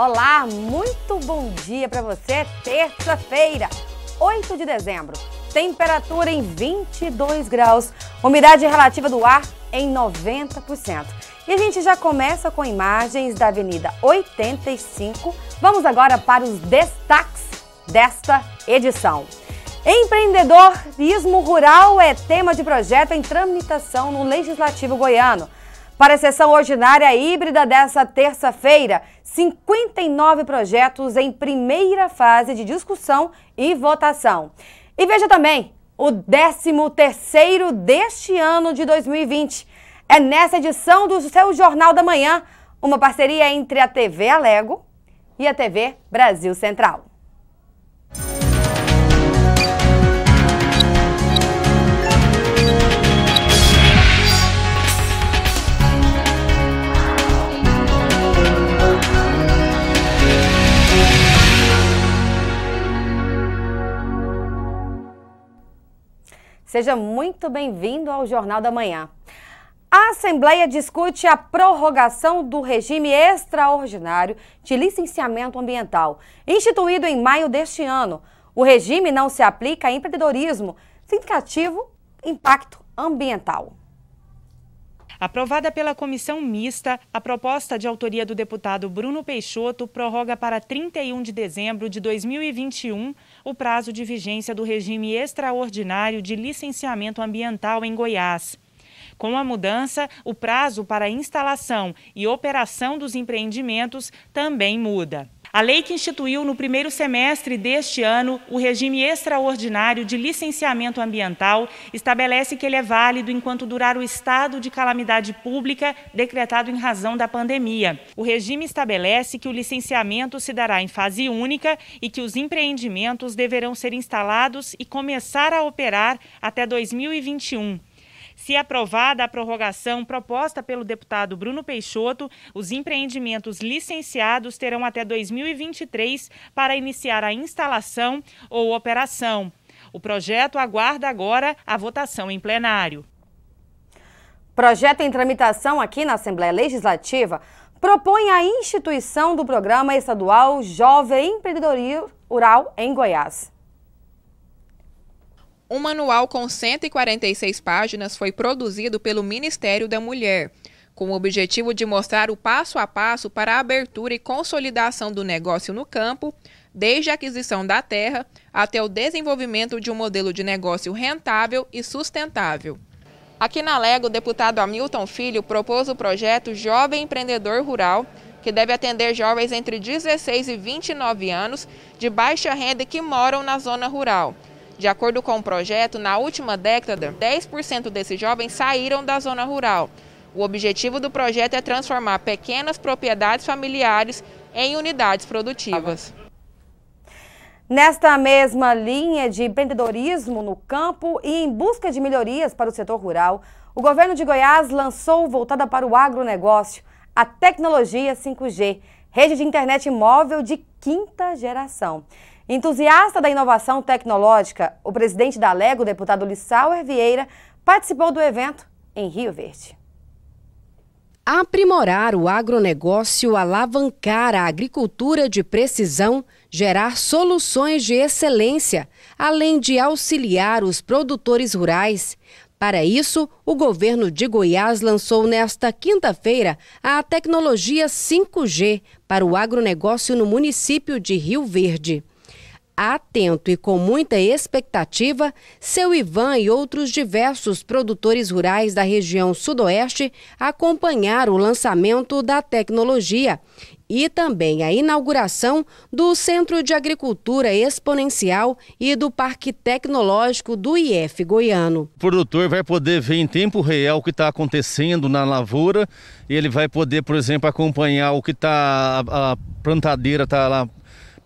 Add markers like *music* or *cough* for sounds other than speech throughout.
Olá, muito bom dia para você. Terça-feira, 8 de dezembro. Temperatura em 22 graus, umidade relativa do ar em 90%. E a gente já começa com imagens da Avenida 85. Vamos agora para os destaques desta edição. Empreendedorismo rural é tema de projeto em tramitação no Legislativo Goiano. Para a sessão ordinária híbrida dessa terça-feira, 59 projetos em primeira fase de discussão e votação. E veja também o 13º deste ano de 2020. É nessa edição do seu Jornal da Manhã, uma parceria entre a TV Alego e a TV Brasil Central. Seja muito bem-vindo ao Jornal da Manhã. A Assembleia discute a prorrogação do regime extraordinário de licenciamento ambiental, instituído em maio deste ano. O regime não se aplica a empreendedorismo, significativo impacto ambiental. Aprovada pela comissão mista, a proposta de autoria do deputado Bruno Peixoto prorroga para 31 de dezembro de 2021 o prazo de vigência do regime extraordinário de licenciamento ambiental em Goiás. Com a mudança, o prazo para instalação e operação dos empreendimentos também muda. A lei que instituiu no primeiro semestre deste ano o regime extraordinário de licenciamento ambiental estabelece que ele é válido enquanto durar o estado de calamidade pública decretado em razão da pandemia. O regime estabelece que o licenciamento se dará em fase única e que os empreendimentos deverão ser instalados e começar a operar até 2021. Se aprovada a prorrogação proposta pelo deputado Bruno Peixoto, os empreendimentos licenciados terão até 2023 para iniciar a instalação ou operação. O projeto aguarda agora a votação em plenário. Projeto em tramitação aqui na Assembleia Legislativa propõe a instituição do Programa Estadual Jovem Empreendedoria Rural em Goiás. Um manual com 146 páginas foi produzido pelo Ministério da Mulher, com o objetivo de mostrar o passo a passo para a abertura e consolidação do negócio no campo, desde a aquisição da terra até o desenvolvimento de um modelo de negócio rentável e sustentável. Aqui na Lega o deputado Hamilton Filho propôs o projeto Jovem Empreendedor Rural, que deve atender jovens entre 16 e 29 anos de baixa renda que moram na zona rural. De acordo com o projeto, na última década, 10% desses jovens saíram da zona rural. O objetivo do projeto é transformar pequenas propriedades familiares em unidades produtivas. Nesta mesma linha de empreendedorismo no campo e em busca de melhorias para o setor rural, o governo de Goiás lançou, voltada para o agronegócio, a tecnologia 5G, rede de internet móvel de quinta geração. Entusiasta da inovação tecnológica, o presidente da Lego, deputado Lissauer Vieira, participou do evento em Rio Verde. Aprimorar o agronegócio, alavancar a agricultura de precisão, gerar soluções de excelência, além de auxiliar os produtores rurais. Para isso, o governo de Goiás lançou nesta quinta-feira a tecnologia 5G para o agronegócio no município de Rio Verde atento e com muita expectativa, seu Ivan e outros diversos produtores rurais da região Sudoeste acompanharam o lançamento da tecnologia e também a inauguração do Centro de Agricultura Exponencial e do Parque Tecnológico do IF Goiano. O produtor vai poder ver em tempo real o que está acontecendo na lavoura, ele vai poder, por exemplo, acompanhar o que está a plantadeira está lá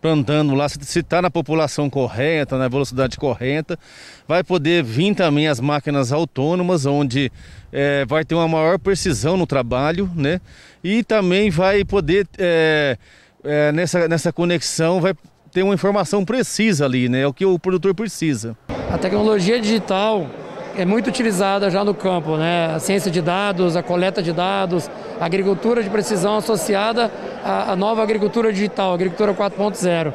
plantando lá, se está na população correta, na velocidade correta, vai poder vir também as máquinas autônomas, onde é, vai ter uma maior precisão no trabalho, né? E também vai poder, é, é, nessa, nessa conexão, vai ter uma informação precisa ali, né? É o que o produtor precisa. A tecnologia digital é muito utilizada já no campo, né? A ciência de dados, a coleta de dados, a agricultura de precisão associada à, à nova agricultura digital, agricultura 4.0.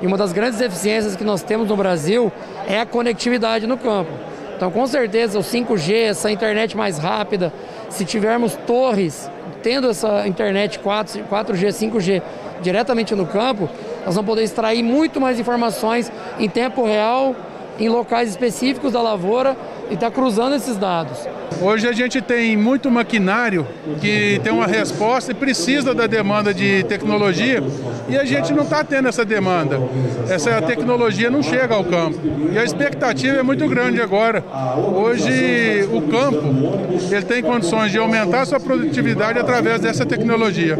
E uma das grandes deficiências que nós temos no Brasil é a conectividade no campo. Então, com certeza, o 5G, essa internet mais rápida, se tivermos torres tendo essa internet 4, 4G, 5G diretamente no campo, nós vamos poder extrair muito mais informações em tempo real, em locais específicos da lavoura e está cruzando esses dados. Hoje a gente tem muito maquinário que tem uma resposta e precisa da demanda de tecnologia e a gente não está tendo essa demanda. Essa tecnologia não chega ao campo e a expectativa é muito grande agora. Hoje o campo ele tem condições de aumentar sua produtividade através dessa tecnologia.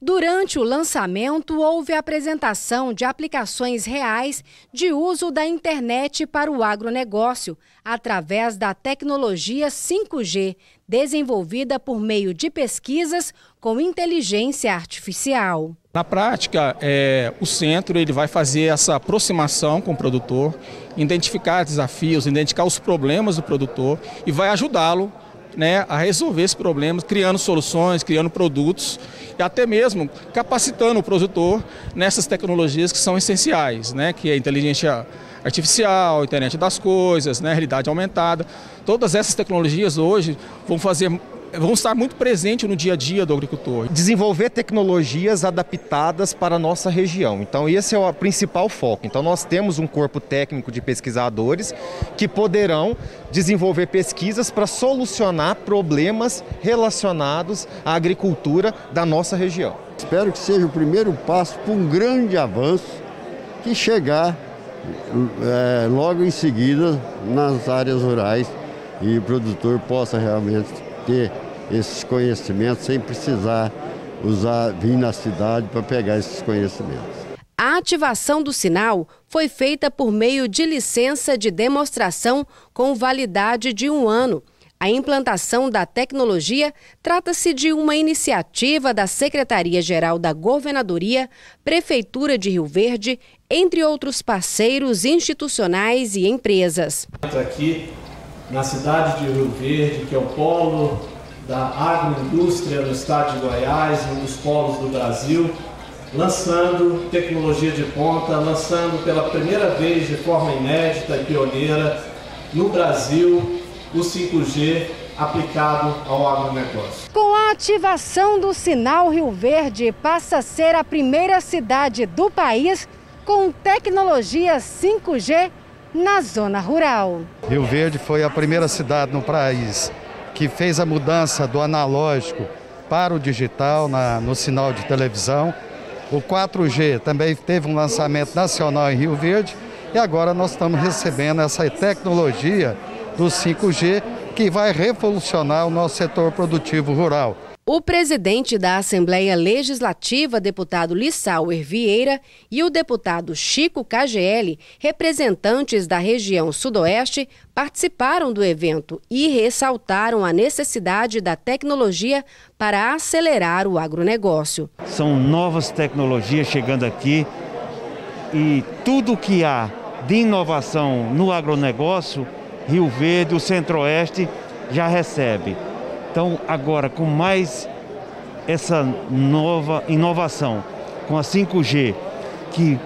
Durante o lançamento, houve a apresentação de aplicações reais de uso da internet para o agronegócio, através da tecnologia 5G, desenvolvida por meio de pesquisas com inteligência artificial. Na prática, é, o centro ele vai fazer essa aproximação com o produtor, identificar desafios, identificar os problemas do produtor e vai ajudá-lo né, a resolver esses problemas, criando soluções, criando produtos e até mesmo capacitando o produtor nessas tecnologias que são essenciais, né, que é inteligência artificial, internet das coisas, né, realidade aumentada. Todas essas tecnologias hoje vão fazer vão estar muito presentes no dia a dia do agricultor. Desenvolver tecnologias adaptadas para a nossa região. Então, esse é o principal foco. Então, nós temos um corpo técnico de pesquisadores que poderão desenvolver pesquisas para solucionar problemas relacionados à agricultura da nossa região. Espero que seja o primeiro passo para um grande avanço que chegar é, logo em seguida nas áreas rurais e o produtor possa realmente ter esses conhecimentos sem precisar usar vir na cidade para pegar esses conhecimentos. A ativação do sinal foi feita por meio de licença de demonstração com validade de um ano. A implantação da tecnologia trata-se de uma iniciativa da Secretaria-Geral da Governadoria, Prefeitura de Rio Verde, entre outros parceiros institucionais e empresas. Aqui na cidade de Rio Verde, que é o polo da agroindústria no estado de Goiás, um dos polos do Brasil, lançando tecnologia de ponta, lançando pela primeira vez de forma inédita e pioneira no Brasil o 5G aplicado ao agronegócio. Com a ativação do sinal Rio Verde, passa a ser a primeira cidade do país com tecnologia 5G na zona rural. Rio Verde foi a primeira cidade no país que fez a mudança do analógico para o digital na, no sinal de televisão. O 4G também teve um lançamento nacional em Rio Verde e agora nós estamos recebendo essa tecnologia do 5G que vai revolucionar o nosso setor produtivo rural. O presidente da Assembleia Legislativa, deputado Lissauer Vieira, e o deputado Chico KGL, representantes da região Sudoeste, participaram do evento e ressaltaram a necessidade da tecnologia para acelerar o agronegócio. São novas tecnologias chegando aqui e tudo que há de inovação no agronegócio, Rio Verde, o Centro-Oeste, já recebe. Então, agora, com mais essa nova inovação, com a 5G, que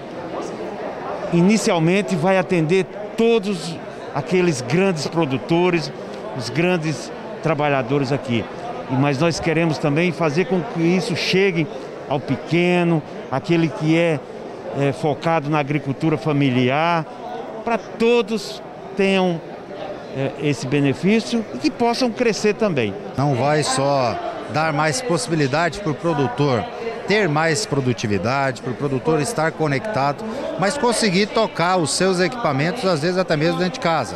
inicialmente vai atender todos aqueles grandes produtores, os grandes trabalhadores aqui. Mas nós queremos também fazer com que isso chegue ao pequeno, aquele que é, é focado na agricultura familiar, para todos tenham é, esse benefício e que possam crescer também. Não vai só dar mais possibilidade para o produtor ter mais produtividade, para o produtor estar conectado, mas conseguir tocar os seus equipamentos, às vezes até mesmo dentro de casa.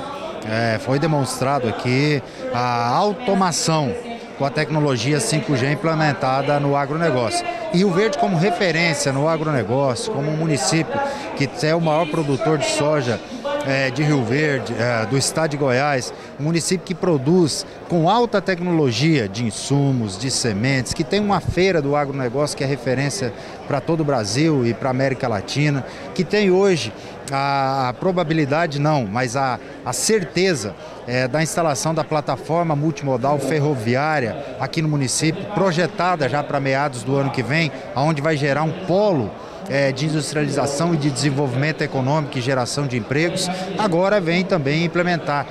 É, foi demonstrado aqui a automação com a tecnologia 5G implementada no agronegócio. E o Verde como referência no agronegócio, como um município que é o maior produtor de soja é, de Rio Verde, é, do estado de Goiás, um município que produz com alta tecnologia de insumos, de sementes, que tem uma feira do agronegócio que é referência para todo o Brasil e para a América Latina, que tem hoje a, probabilidade não, mas a, a certeza é, da instalação da plataforma multimodal ferroviária aqui no município, projetada já para meados do ano que vem, onde vai gerar um polo é, de industrialização e de desenvolvimento econômico e geração de empregos, agora vem também implementar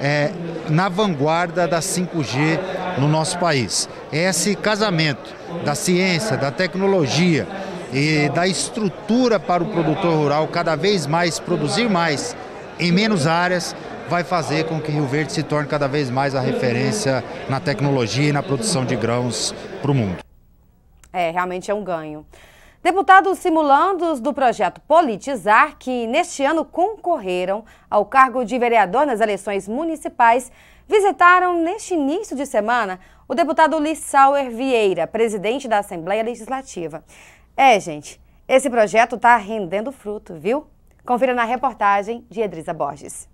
é, na vanguarda da 5G no nosso país. É esse casamento da ciência, da tecnologia e da estrutura para o produtor rural cada vez mais produzir mais em menos áreas vai fazer com que Rio Verde se torne cada vez mais a referência na tecnologia e na produção de grãos para o mundo. É, realmente é um ganho. Deputados simulandos do projeto Politizar, que neste ano concorreram ao cargo de vereador nas eleições municipais, visitaram neste início de semana o deputado Lissauer Vieira, presidente da Assembleia Legislativa. É, gente, esse projeto está rendendo fruto, viu? Confira na reportagem de Edrisa Borges.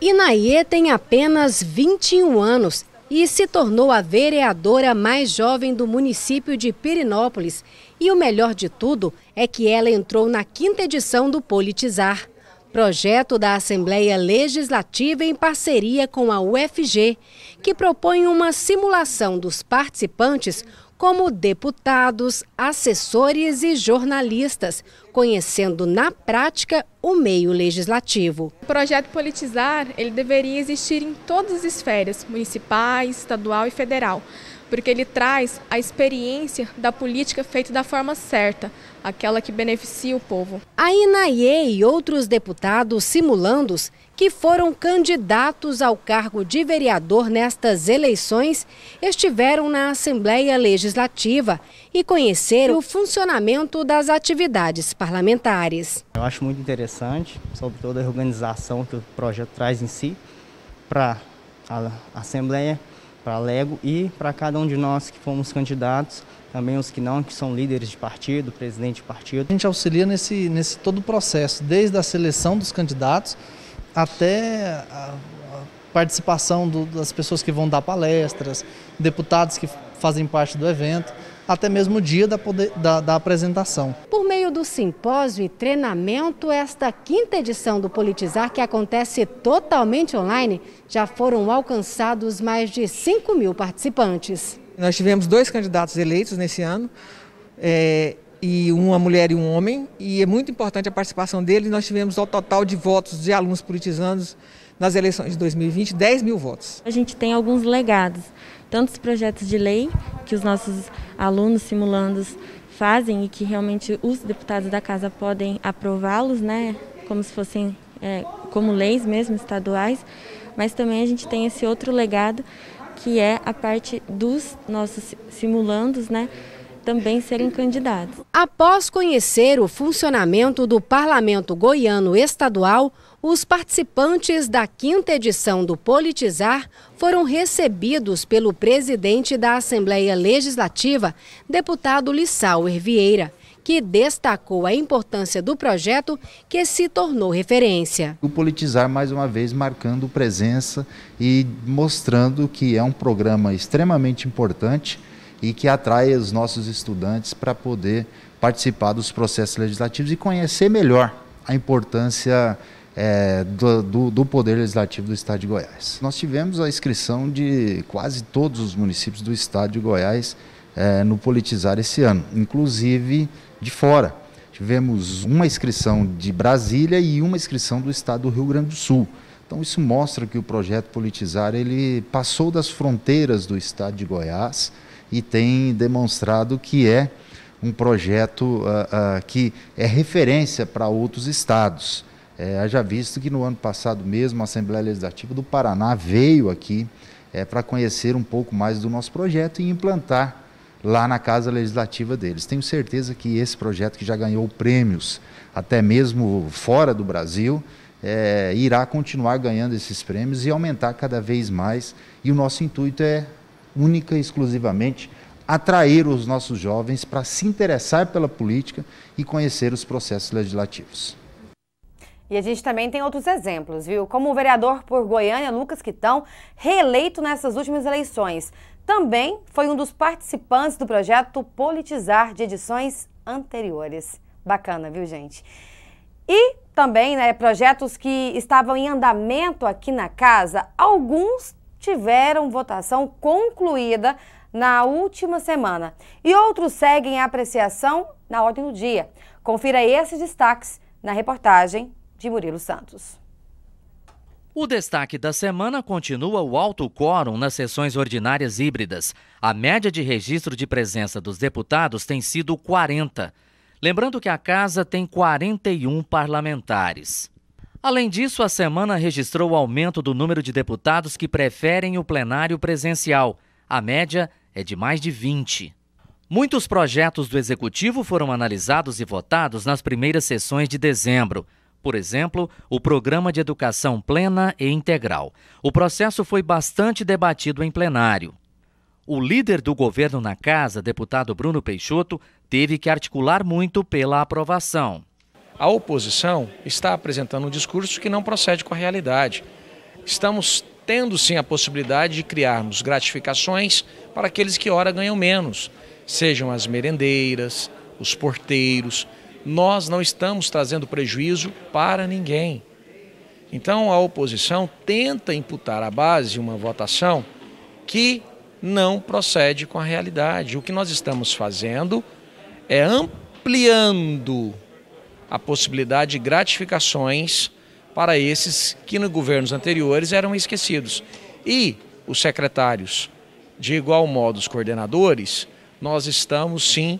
Inaie tem apenas 21 anos e se tornou a vereadora mais jovem do município de Pirinópolis e o melhor de tudo é que ela entrou na quinta edição do Politizar, projeto da Assembleia Legislativa em parceria com a UFG, que propõe uma simulação dos participantes como deputados, assessores e jornalistas, conhecendo na prática o meio legislativo. O projeto Politizar ele deveria existir em todas as esferas, municipais, estadual e federal porque ele traz a experiência da política feita da forma certa, aquela que beneficia o povo. A Inaie e outros deputados simulandos que foram candidatos ao cargo de vereador nestas eleições estiveram na Assembleia Legislativa e conheceram o funcionamento das atividades parlamentares. Eu acho muito interessante sobre toda a organização que o projeto traz em si para a Assembleia para a Lego e para cada um de nós que fomos candidatos, também os que não, que são líderes de partido, presidente de partido. A gente auxilia nesse, nesse todo o processo, desde a seleção dos candidatos até a participação do, das pessoas que vão dar palestras, deputados que fazem parte do evento até mesmo o dia da, poder, da, da apresentação. Por meio do simpósio e treinamento, esta quinta edição do Politizar, que acontece totalmente online, já foram alcançados mais de 5 mil participantes. Nós tivemos dois candidatos eleitos nesse ano, é, e uma mulher e um homem, e é muito importante a participação deles. Nós tivemos ao total de votos de alunos politizandos nas eleições de 2020, 10 mil votos. A gente tem alguns legados, tantos projetos de lei que os nossos alunos simulandos fazem e que realmente os deputados da casa podem aprová-los, né, como se fossem é, como leis mesmo estaduais, mas também a gente tem esse outro legado que é a parte dos nossos simulandos, né, também serem candidatos. Após conhecer o funcionamento do Parlamento Goiano Estadual, os participantes da quinta edição do Politizar foram recebidos pelo presidente da Assembleia Legislativa, deputado Lissauer Vieira, que destacou a importância do projeto que se tornou referência. O Politizar, mais uma vez, marcando presença e mostrando que é um programa extremamente importante e que atrai os nossos estudantes para poder participar dos processos legislativos e conhecer melhor a importância é, do, do, do, Poder Legislativo do Estado de Goiás. Nós tivemos a inscrição de quase todos os municípios do Estado de Goiás é, no Politizar esse ano, inclusive de fora. Tivemos uma inscrição de Brasília e uma inscrição do Estado do Rio Grande do Sul. Então isso mostra que o projeto Politizar ele passou das fronteiras do Estado de Goiás e tem demonstrado que é um projeto uh, uh, que é referência para outros estados. É, haja visto que no ano passado mesmo a Assembleia Legislativa do Paraná veio aqui é, para conhecer um pouco mais do nosso projeto e implantar lá na Casa Legislativa deles. Tenho certeza que esse projeto, que já ganhou prêmios até mesmo fora do Brasil, é, irá continuar ganhando esses prêmios e aumentar cada vez mais. E o nosso intuito é única e exclusivamente atrair os nossos jovens para se interessar pela política e conhecer os processos legislativos. E a gente também tem outros exemplos, viu? Como o vereador por Goiânia, Lucas Quitão, reeleito nessas últimas eleições. Também foi um dos participantes do projeto Politizar de edições anteriores. Bacana, viu, gente? E também, né, projetos que estavam em andamento aqui na casa, alguns tiveram votação concluída na última semana e outros seguem a apreciação na ordem do dia. Confira esses destaques na reportagem de Murilo Santos. O destaque da semana continua o alto quórum nas sessões ordinárias híbridas. A média de registro de presença dos deputados tem sido 40. Lembrando que a casa tem 41 parlamentares. Além disso, a semana registrou o aumento do número de deputados que preferem o plenário presencial. A média é de mais de 20. Muitos projetos do executivo foram analisados e votados nas primeiras sessões de dezembro por exemplo, o Programa de Educação Plena e Integral. O processo foi bastante debatido em plenário. O líder do governo na casa, deputado Bruno Peixoto, teve que articular muito pela aprovação. A oposição está apresentando um discurso que não procede com a realidade. Estamos tendo sim a possibilidade de criarmos gratificações para aqueles que ora ganham menos, sejam as merendeiras, os porteiros, nós não estamos trazendo prejuízo para ninguém. Então a oposição tenta imputar à base uma votação que não procede com a realidade. O que nós estamos fazendo é ampliando a possibilidade de gratificações para esses que nos governos anteriores eram esquecidos. E os secretários, de igual modo os coordenadores, nós estamos sim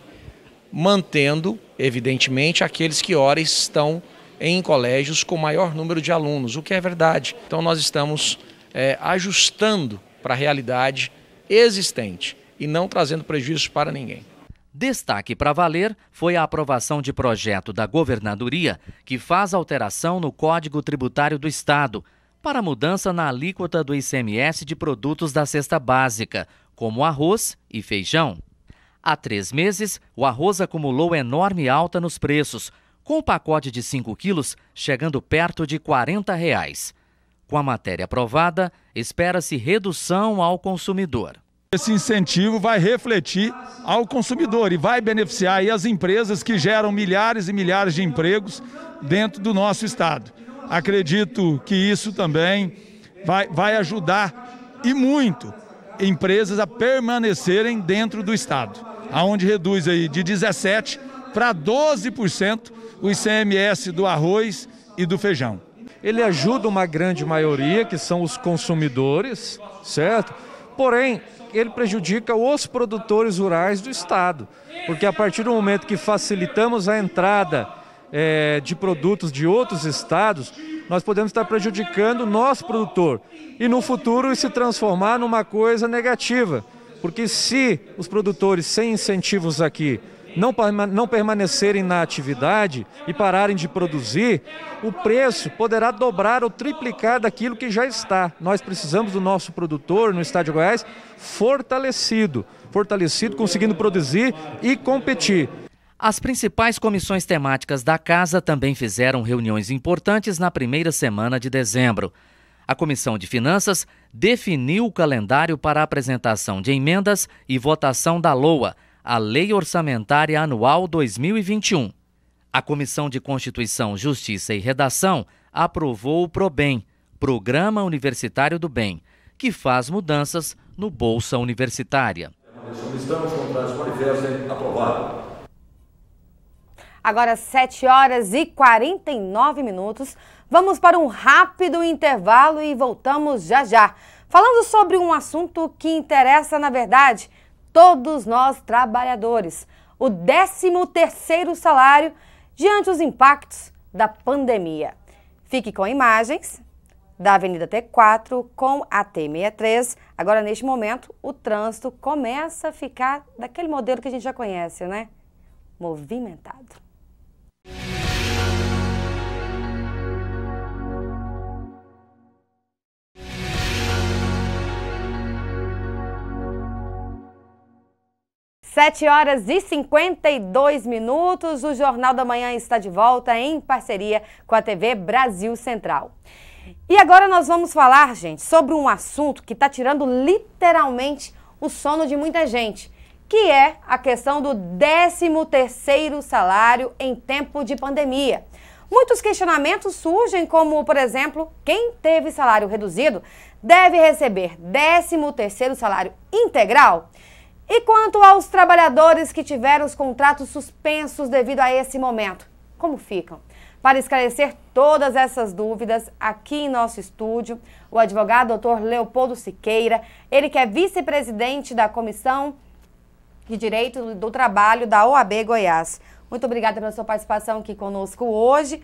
mantendo Evidentemente, aqueles que ora estão em colégios com maior número de alunos, o que é verdade. Então, nós estamos é, ajustando para a realidade existente e não trazendo prejuízo para ninguém. Destaque para valer foi a aprovação de projeto da governadoria que faz alteração no Código Tributário do Estado para mudança na alíquota do ICMS de produtos da cesta básica, como arroz e feijão. Há três meses, o arroz acumulou enorme alta nos preços, com o pacote de 5 quilos chegando perto de R$ 40. Reais. Com a matéria aprovada, espera-se redução ao consumidor. Esse incentivo vai refletir ao consumidor e vai beneficiar as empresas que geram milhares e milhares de empregos dentro do nosso estado. Acredito que isso também vai, vai ajudar e muito empresas a permanecerem dentro do estado aonde reduz aí de 17 para 12% o ICMS do arroz e do feijão. Ele ajuda uma grande maioria, que são os consumidores, certo? Porém, ele prejudica os produtores rurais do estado, porque a partir do momento que facilitamos a entrada é, de produtos de outros estados, nós podemos estar prejudicando o nosso produtor e no futuro se transformar numa coisa negativa, porque se os produtores sem incentivos aqui não, não permanecerem na atividade e pararem de produzir, o preço poderá dobrar ou triplicar daquilo que já está. Nós precisamos do nosso produtor no estado de Goiás fortalecido, fortalecido, conseguindo produzir e competir. As principais comissões temáticas da casa também fizeram reuniões importantes na primeira semana de dezembro. A Comissão de Finanças definiu o calendário para a apresentação de emendas e votação da LOA, a Lei Orçamentária Anual 2021. A Comissão de Constituição, Justiça e Redação aprovou o PROBEM, Programa Universitário do Bem, que faz mudanças no Bolsa Universitária. Agora, 7 horas e 49 minutos. Vamos para um rápido intervalo e voltamos já já, falando sobre um assunto que interessa, na verdade, todos nós trabalhadores: o 13º salário diante os impactos da pandemia. Fique com imagens da Avenida T4 com a T63. Agora, neste momento, o trânsito começa a ficar daquele modelo que a gente já conhece, né? Movimentado. 7 horas e 52 minutos. O Jornal da Manhã está de volta em parceria com a TV Brasil Central. E agora nós vamos falar, gente, sobre um assunto que está tirando literalmente o sono de muita gente, que é a questão do 13º salário em tempo de pandemia. Muitos questionamentos surgem, como, por exemplo, quem teve salário reduzido deve receber 13º salário integral? E quanto aos trabalhadores que tiveram os contratos suspensos devido a esse momento, como ficam? Para esclarecer todas essas dúvidas, aqui em nosso estúdio, o advogado Dr. Leopoldo Siqueira, ele que é vice-presidente da Comissão de Direito do Trabalho da OAB Goiás. Muito obrigada pela sua participação aqui conosco hoje.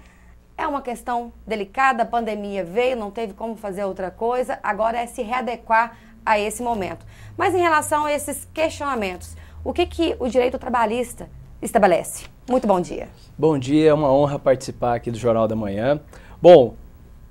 É uma questão delicada, a pandemia veio, não teve como fazer outra coisa, agora é se readequar a esse momento. Mas em relação a esses questionamentos, o que, que o direito trabalhista estabelece? Muito bom dia. Bom dia, é uma honra participar aqui do Jornal da Manhã. Bom,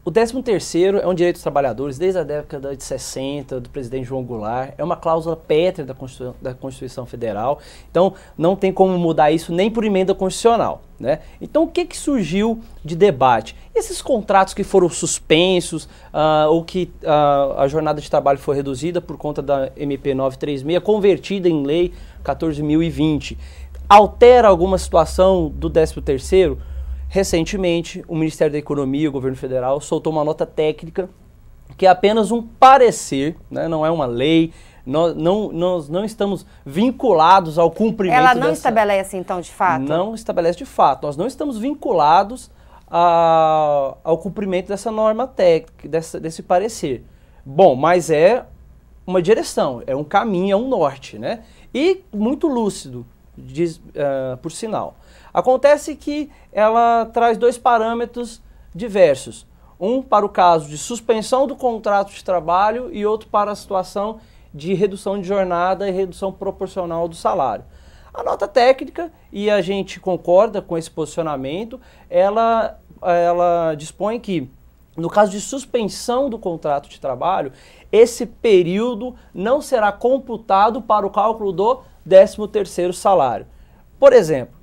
o 13º é um direito dos trabalhadores desde a década de 60, do presidente João Goulart. É uma cláusula pétrea da Constituição, da Constituição Federal. Então, não tem como mudar isso nem por emenda constitucional. Né? Então, o que, que surgiu de debate? Esses contratos que foram suspensos uh, ou que uh, a jornada de trabalho foi reduzida por conta da MP 936, convertida em lei 14.020, altera alguma situação do 13º? Recentemente, o Ministério da Economia e o governo federal soltou uma nota técnica que é apenas um parecer, né? não é uma lei, nós não, nós não estamos vinculados ao cumprimento Ela não dessa... estabelece, então, de fato? Não estabelece de fato. Nós não estamos vinculados a, ao cumprimento dessa norma técnica, dessa, desse parecer. Bom, mas é uma direção, é um caminho, é um norte, né? E muito lúcido, diz, uh, por sinal. Acontece que ela traz dois parâmetros diversos. Um para o caso de suspensão do contrato de trabalho e outro para a situação de redução de jornada e redução proporcional do salário. A nota técnica, e a gente concorda com esse posicionamento, ela, ela dispõe que, no caso de suspensão do contrato de trabalho, esse período não será computado para o cálculo do 13º salário. Por exemplo,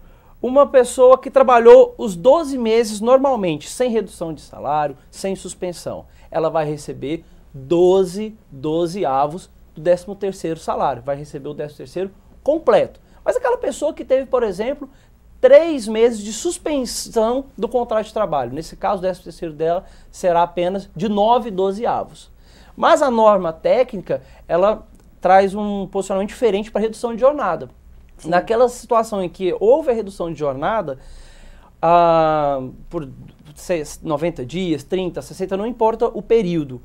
uma pessoa que trabalhou os 12 meses normalmente, sem redução de salário, sem suspensão, ela vai receber 12, 12 avos do 13º salário, vai receber o 13º completo. Mas aquela pessoa que teve, por exemplo, três meses de suspensão do contrato de trabalho. Nesse caso, o 13 dela será apenas de 9 avos. Mas a norma técnica, ela traz um posicionamento diferente para redução de jornada. Sim. Naquela situação em que houve a redução de jornada, ah, por 90 dias, 30, 60, não importa o período,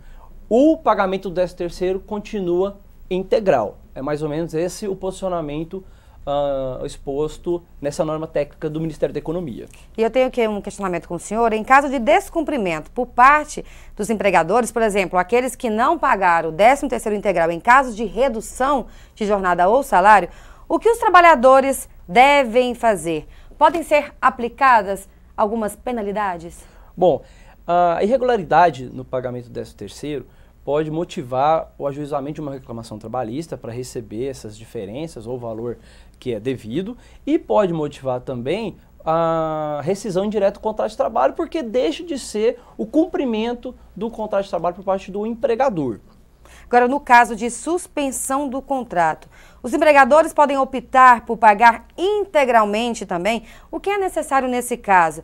o pagamento do 13 terceiro continua integral. É mais ou menos esse o posicionamento uh, exposto nessa norma técnica do Ministério da Economia. E eu tenho aqui um questionamento com o senhor. Em caso de descumprimento por parte dos empregadores, por exemplo, aqueles que não pagaram o 13º integral em caso de redução de jornada ou salário, o que os trabalhadores devem fazer? Podem ser aplicadas algumas penalidades? Bom, a irregularidade no pagamento do 13º pode motivar o ajuizamento de uma reclamação trabalhista para receber essas diferenças ou valor que é devido e pode motivar também a rescisão indireta do contrato de trabalho, porque deixa de ser o cumprimento do contrato de trabalho por parte do empregador. Agora, no caso de suspensão do contrato, os empregadores podem optar por pagar integralmente também. O que é necessário nesse caso?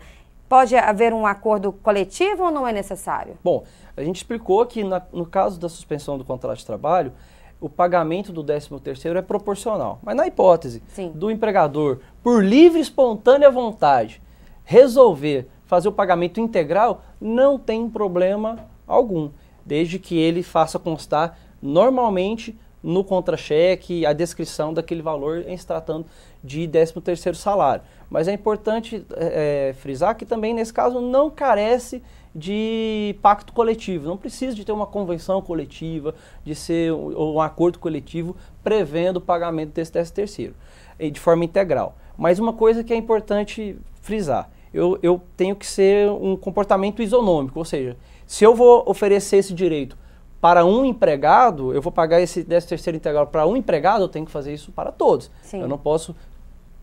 Pode haver um acordo coletivo ou não é necessário? Bom, a gente explicou que na, no caso da suspensão do contrato de trabalho, o pagamento do 13º é proporcional. Mas na hipótese Sim. do empregador, por livre e espontânea vontade, resolver fazer o pagamento integral, não tem problema algum, desde que ele faça constar normalmente no contra-cheque a descrição daquele valor em se tratando de 13º salário. Mas é importante é, frisar que também nesse caso não carece de pacto coletivo. Não precisa de ter uma convenção coletiva, de ser um, um acordo coletivo prevendo o pagamento desse teste terceiro, de forma integral. Mas uma coisa que é importante frisar, eu, eu tenho que ser um comportamento isonômico, ou seja, se eu vou oferecer esse direito para um empregado, eu vou pagar esse 13 terceiro integral para um empregado, eu tenho que fazer isso para todos. Sim. Eu não posso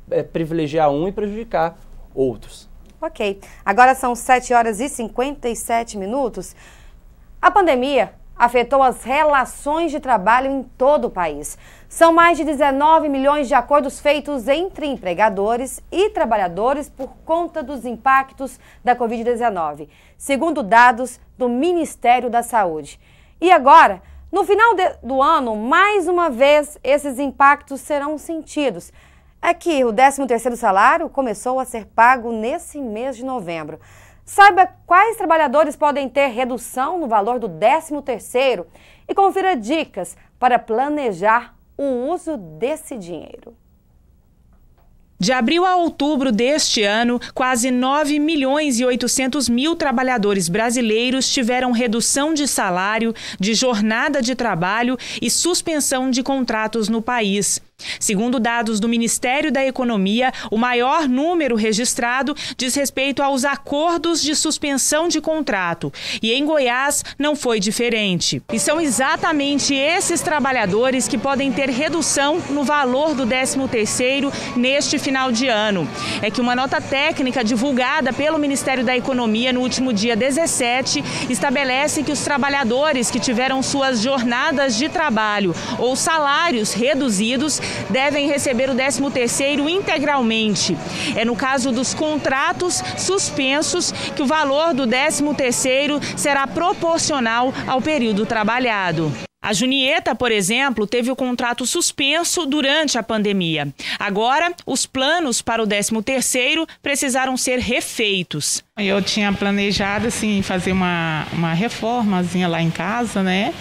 é, privilegiar um e prejudicar outros. Ok. Agora são 7 horas e 57 minutos. A pandemia afetou as relações de trabalho em todo o país. São mais de 19 milhões de acordos feitos entre empregadores e trabalhadores por conta dos impactos da Covid-19, segundo dados do Ministério da Saúde. E agora, no final de, do ano, mais uma vez, esses impactos serão sentidos é que o 13º salário começou a ser pago nesse mês de novembro. Saiba quais trabalhadores podem ter redução no valor do 13º e confira dicas para planejar o uso desse dinheiro. De abril a outubro deste ano, quase 9 milhões e 800 mil trabalhadores brasileiros tiveram redução de salário, de jornada de trabalho e suspensão de contratos no país. Segundo dados do Ministério da Economia, o maior número registrado diz respeito aos acordos de suspensão de contrato. E em Goiás não foi diferente. E são exatamente esses trabalhadores que podem ter redução no valor do 13º neste final de ano. É que uma nota técnica divulgada pelo Ministério da Economia no último dia 17 estabelece que os trabalhadores que tiveram suas jornadas de trabalho ou salários reduzidos devem receber o 13º integralmente. É no caso dos contratos suspensos que o valor do 13º será proporcional ao período trabalhado. A Junieta, por exemplo, teve o contrato suspenso durante a pandemia. Agora, os planos para o 13º precisaram ser refeitos. Eu tinha planejado assim fazer uma, uma reformazinha lá em casa, né?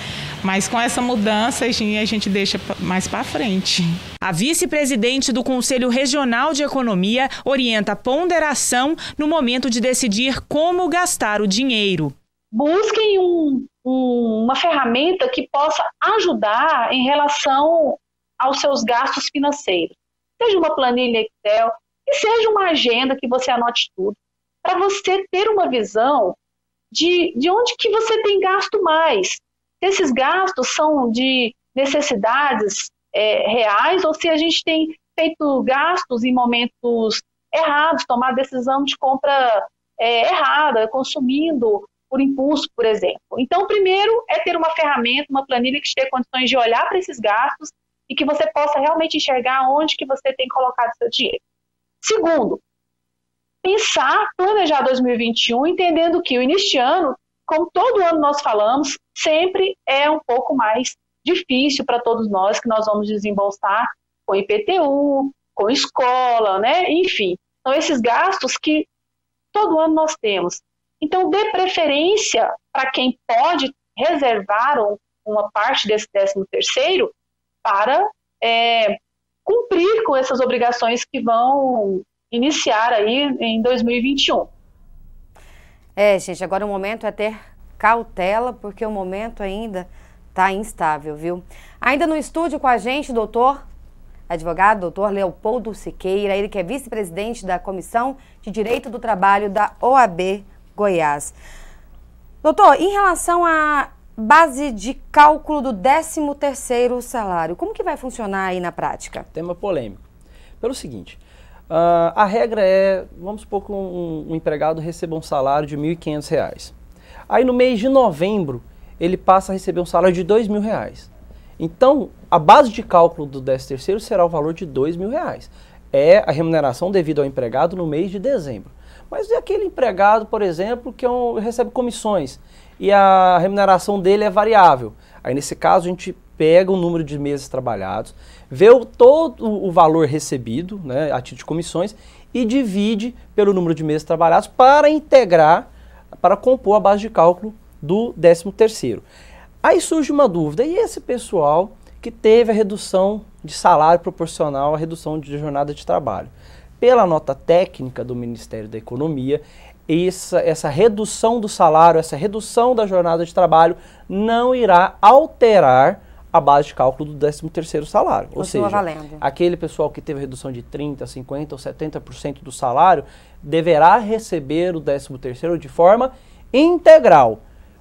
Mas com essa mudança, a gente deixa mais para frente. A vice-presidente do Conselho Regional de Economia orienta ponderação no momento de decidir como gastar o dinheiro. Busquem um, um, uma ferramenta que possa ajudar em relação aos seus gastos financeiros. Seja uma planilha Excel, que seja uma agenda que você anote tudo, para você ter uma visão de, de onde que você tem gasto mais esses gastos são de necessidades é, reais ou se a gente tem feito gastos em momentos errados, tomar decisão de compra é, errada, consumindo por impulso, por exemplo. Então, primeiro é ter uma ferramenta, uma planilha que te dê condições de olhar para esses gastos e que você possa realmente enxergar onde que você tem colocado seu dinheiro. Segundo, pensar, planejar 2021, entendendo que o início de ano como todo ano nós falamos, sempre é um pouco mais difícil para todos nós que nós vamos desembolsar com IPTU, com escola, né? Enfim, são então, esses gastos que todo ano nós temos. Então, dê preferência para quem pode reservar uma parte desse 13 terceiro para é, cumprir com essas obrigações que vão iniciar aí em 2021. É, gente, agora o momento é ter cautela, porque o momento ainda está instável, viu? Ainda no estúdio com a gente, doutor, advogado, doutor Leopoldo Siqueira, ele que é vice-presidente da Comissão de Direito do Trabalho da OAB Goiás. Doutor, em relação à base de cálculo do 13º salário, como que vai funcionar aí na prática? Tema polêmico. Pelo seguinte, Uh, a regra é, vamos supor que um, um empregado receba um salário de R$ 1.500. Aí no mês de novembro, ele passa a receber um salário de R$ reais Então, a base de cálculo do 13 terceiro será o valor de R$ 2.000. É a remuneração devida ao empregado no mês de dezembro. Mas é aquele empregado, por exemplo, que é um, recebe comissões e a remuneração dele é variável. Aí nesse caso a gente pega o número de meses trabalhados, vê o, todo o valor recebido, né, a título de comissões, e divide pelo número de meses trabalhados para integrar, para compor a base de cálculo do 13º. Aí surge uma dúvida, e esse pessoal que teve a redução de salário proporcional à redução de jornada de trabalho? Pela nota técnica do Ministério da Economia, essa, essa redução do salário, essa redução da jornada de trabalho não irá alterar a base de cálculo do 13º salário. Ou Continua seja, valendo. aquele pessoal que teve redução de 30, 50 ou 70% do salário deverá receber o 13º de forma integral.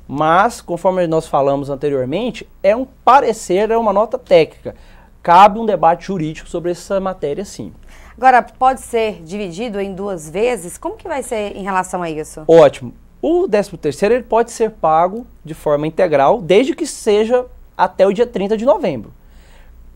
Mas, conforme nós falamos anteriormente, é um parecer, é uma nota técnica. Cabe um debate jurídico sobre essa matéria, sim. Agora, pode ser dividido em duas vezes? Como que vai ser em relação a isso? Ótimo. O 13 terceiro ele pode ser pago de forma integral, desde que seja até o dia 30 de novembro.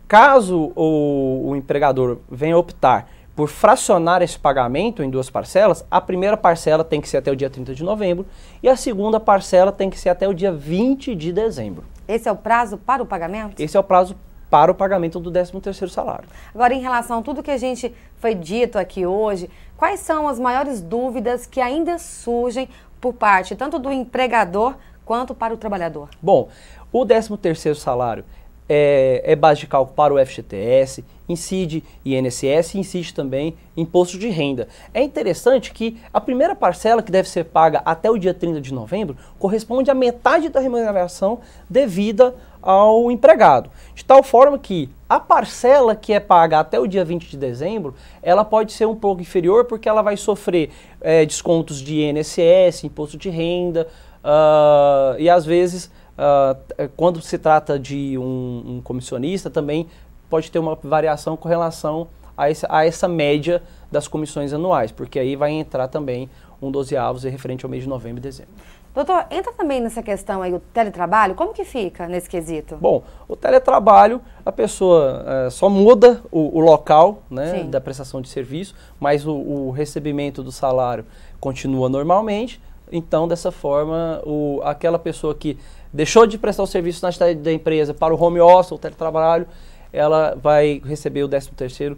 Caso o, o empregador venha optar por fracionar esse pagamento em duas parcelas, a primeira parcela tem que ser até o dia 30 de novembro e a segunda parcela tem que ser até o dia 20 de dezembro. Esse é o prazo para o pagamento? Esse é o prazo para o pagamento do 13º salário. Agora, em relação a tudo que a gente foi dito aqui hoje, quais são as maiores dúvidas que ainda surgem por parte tanto do empregador quanto para o trabalhador? Bom, o 13º salário é, é, base de cálculo para o FGTS, incide INSS, incide também imposto de renda. É interessante que a primeira parcela que deve ser paga até o dia 30 de novembro corresponde à metade da remuneração devida ao empregado. De tal forma que a parcela que é paga até o dia 20 de dezembro, ela pode ser um pouco inferior porque ela vai sofrer é, descontos de INSS, imposto de renda uh, e às vezes ah, quando se trata de um, um, comissionista, também pode ter uma variação com relação a essa, a essa média das comissões anuais, porque aí vai entrar também um dozeavos referente ao mês de novembro e dezembro. Doutor, entra também nessa questão aí o teletrabalho, como que fica nesse quesito? Bom, o teletrabalho, a pessoa é, só muda o, o local né, da prestação de serviço, mas o, o, recebimento do salário continua normalmente. Então, dessa forma, o, aquela pessoa que deixou de prestar o serviço na cidade da empresa para o home office ou teletrabalho, ela vai receber o 13 terceiro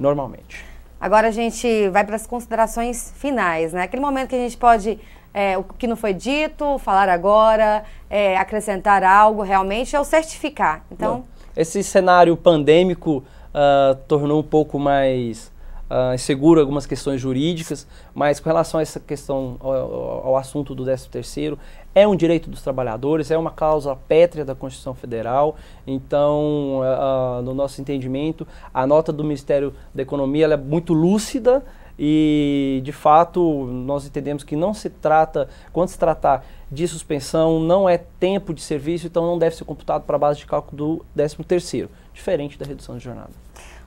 normalmente. Agora a gente vai para as considerações finais, né? Aquele momento que a gente pode é, o que não foi dito, falar agora, é, acrescentar algo realmente, é o certificar. Então, esse cenário pandêmico uh, tornou um pouco mais uh, inseguro algumas questões jurídicas, mas com relação a essa questão, ao, ao assunto do 13 terceiro, é um direito dos trabalhadores, é uma cláusula pétrea da Constituição Federal, então, uh, no nosso entendimento, a nota do Ministério da Economia é muito lúcida, e de fato nós entendemos que não se trata, quando se tratar de suspensão, não é tempo de serviço, então não deve ser computado para a base de cálculo do 13 terceiro, diferente da redução de jornada.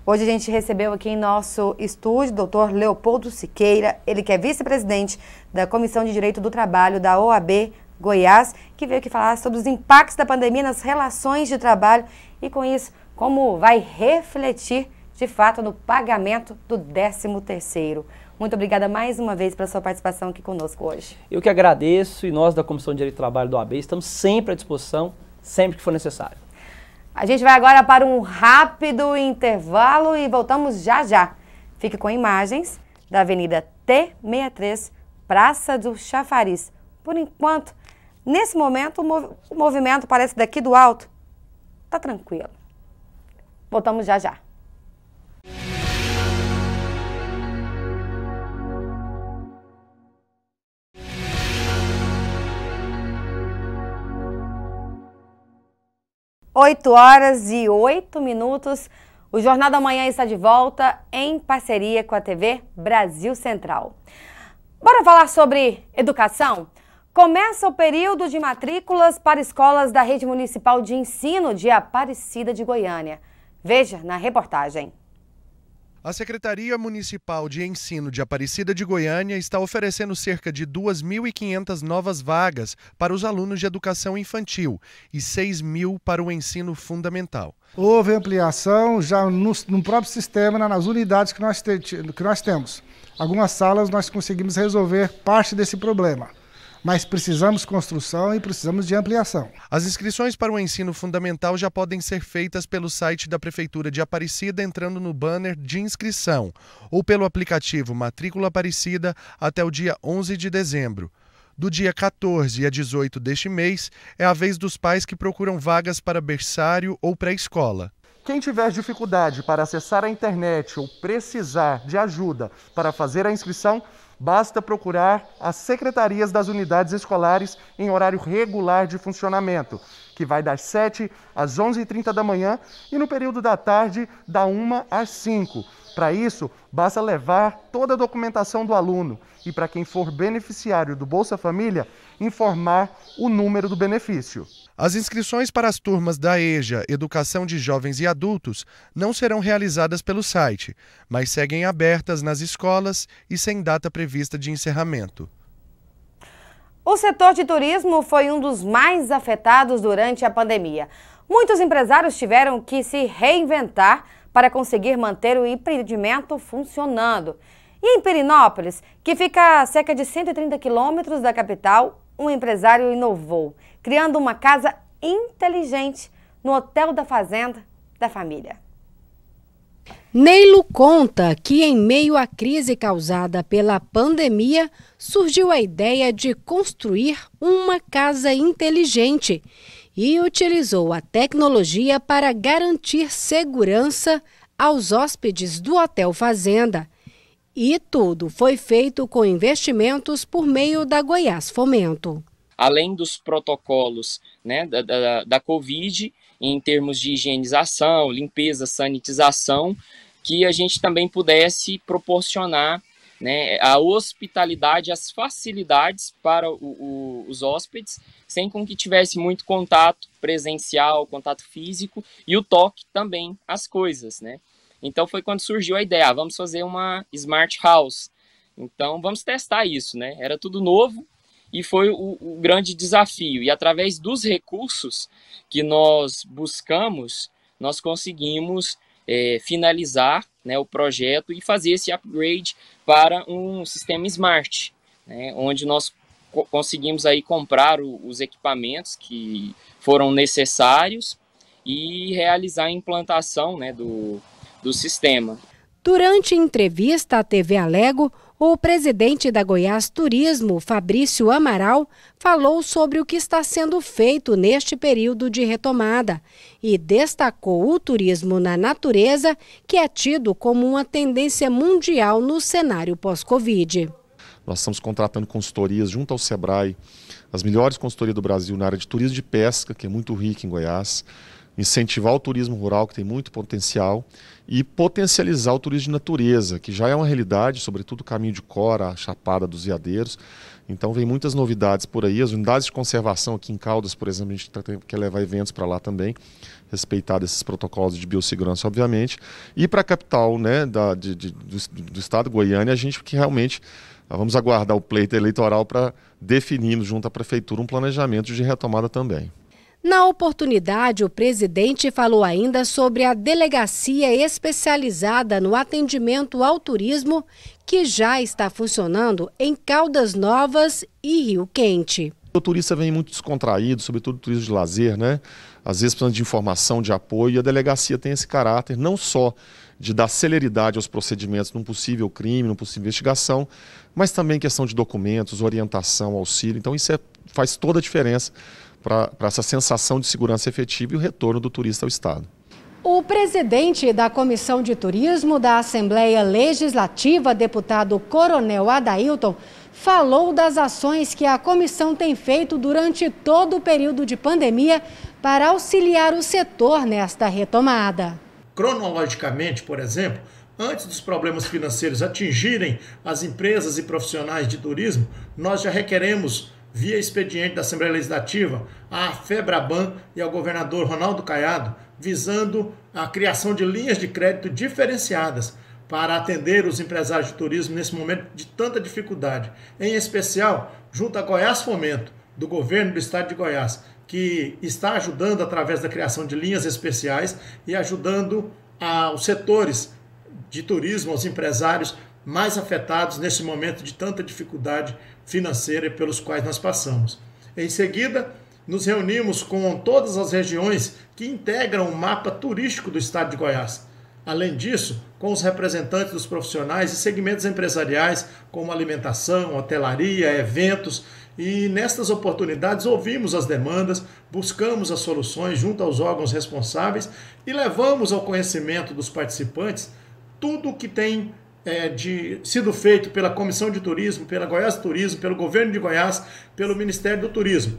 Hoje a gente recebeu aqui em nosso estúdio o doutor Leopoldo Siqueira, ele que é vice-presidente da Comissão de Direito do Trabalho da OAB Goiás, que veio aqui falar sobre os impactos da pandemia nas relações de trabalho e com isso como vai refletir de fato no pagamento do 13º. Muito obrigada mais uma vez pela sua participação aqui conosco hoje. Eu que agradeço e nós da Comissão de Direito do Trabalho da OAB estamos sempre à disposição, sempre que for necessário. A gente vai agora para um rápido intervalo e voltamos já já. Fique com imagens da Avenida T63, Praça do Chafariz. Por enquanto, nesse momento, o movimento parece daqui do alto. Tá tranquilo. Voltamos já já. 8 horas e 8 minutos. O Jornal da Manhã está de volta em parceria com a TV Brasil Central. Bora falar sobre educação? Começa o período de matrículas para escolas da Rede Municipal de Ensino de Aparecida de Goiânia. Veja na reportagem. A Secretaria Municipal de Ensino de Aparecida de Goiânia está oferecendo cerca de 2.500 novas vagas para os alunos de educação infantil e 6.000 mil para o ensino fundamental. Houve ampliação já no, no próprio sistema, nas unidades que nós, te, que nós temos. Algumas salas nós conseguimos resolver parte desse problema mas precisamos construção e precisamos de ampliação. As inscrições para o ensino fundamental já podem ser feitas pelo site da Prefeitura de Aparecida, entrando no banner de inscrição, ou pelo aplicativo Matrícula Aparecida até o dia 11 de dezembro. Do dia 14 a 18 deste mês é a vez dos pais que procuram vagas para berçário ou pré-escola. Quem tiver dificuldade para acessar a internet ou precisar de ajuda para fazer a inscrição, Basta procurar as secretarias das unidades escolares em horário regular de funcionamento, que vai das 7 às 11h30 da manhã e no período da tarde, da 1 às 5. Para isso, basta levar toda a documentação do aluno e, para quem for beneficiário do Bolsa Família, informar o número do benefício. As inscrições para as turmas da EJA Educação de Jovens e Adultos não serão realizadas pelo site, mas seguem abertas nas escolas e sem data prevista de encerramento. O setor de turismo foi um dos mais afetados durante a pandemia. Muitos empresários tiveram que se reinventar para conseguir manter o empreendimento funcionando. E em Perinópolis, que fica a cerca de 130 quilômetros da capital, um empresário inovou criando uma casa inteligente no hotel da fazenda da família. Neilo conta que, em meio à crise causada pela pandemia, surgiu a ideia de construir uma casa inteligente e utilizou a tecnologia para garantir segurança aos hóspedes do Hotel Fazenda. E tudo foi feito com investimentos por meio da Goiás Fomento além dos protocolos né, da, da, da Covid, em termos de higienização, limpeza, sanitização, que a gente também pudesse proporcionar né, a hospitalidade, as facilidades para o, o, os hóspedes, sem com que tivesse muito contato presencial, contato físico e o toque também as coisas, né? Então foi quando surgiu a ideia, ah, vamos fazer uma smart house. Então vamos testar isso, né? Era tudo novo, e foi o, o grande desafio. E através dos recursos que nós buscamos, nós conseguimos é, finalizar né, o projeto e fazer esse upgrade para um sistema smart, né, onde nós co conseguimos aí comprar o, os equipamentos que foram necessários e realizar a implantação né, do, do sistema. Durante a entrevista à TV Alego, o presidente da Goiás Turismo, Fabrício Amaral, falou sobre o que está sendo feito neste período de retomada e destacou o turismo na natureza, que é tido como uma tendência mundial no cenário pós-Covid. Nós estamos contratando consultorias junto ao SEBRAE, as melhores consultorias do Brasil na área de turismo de pesca, que é muito rica em Goiás incentivar o turismo rural, que tem muito potencial, e potencializar o turismo de natureza, que já é uma realidade, sobretudo o caminho de Cora, a Chapada dos Veadeiros. Então, vem muitas novidades por aí. As unidades de conservação aqui em Caldas, por exemplo, a gente tá quer levar eventos para lá também, respeitado esses protocolos de biossegurança, obviamente. E para a capital né, da, de, de, do, do estado, Goiânia, a gente que realmente vamos aguardar o pleito eleitoral para definirmos junto à prefeitura um planejamento de retomada também. Na oportunidade, o presidente falou ainda sobre a delegacia especializada no atendimento ao turismo que já está funcionando em Caldas Novas e Rio Quente. O turista vem muito descontraído, sobretudo o turismo de lazer, né? Às vezes precisando de informação, de apoio, e a delegacia tem esse caráter não só de dar celeridade aos procedimentos num possível crime, numa possível investigação, mas também questão de documentos, orientação, auxílio. Então isso é, faz toda a diferença para essa sensação de segurança efetiva e o retorno do turista ao Estado. O presidente da Comissão de Turismo da Assembleia Legislativa, deputado Coronel Adailton, falou das ações que a comissão tem feito durante todo o período de pandemia para auxiliar o setor nesta retomada. Cronologicamente, por exemplo, antes dos problemas financeiros atingirem as empresas e profissionais de turismo, nós já requeremos via expediente da Assembleia Legislativa, à FEBRABAN e ao governador Ronaldo Caiado, visando a criação de linhas de crédito diferenciadas para atender os empresários de turismo nesse momento de tanta dificuldade, em especial junto a Goiás Fomento, do governo do estado de Goiás, que está ajudando através da criação de linhas especiais e ajudando aos setores de turismo, aos empresários mais afetados nesse momento de tanta dificuldade financeira pelos quais nós passamos. Em seguida, nos reunimos com todas as regiões que integram o mapa turístico do estado de Goiás. Além disso, com os representantes dos profissionais e segmentos empresariais, como alimentação, hotelaria, eventos, e nestas oportunidades ouvimos as demandas, buscamos as soluções junto aos órgãos responsáveis e levamos ao conhecimento dos participantes tudo o que tem é, de, sido feito pela Comissão de Turismo, pela Goiás Turismo, pelo governo de Goiás, pelo Ministério do Turismo.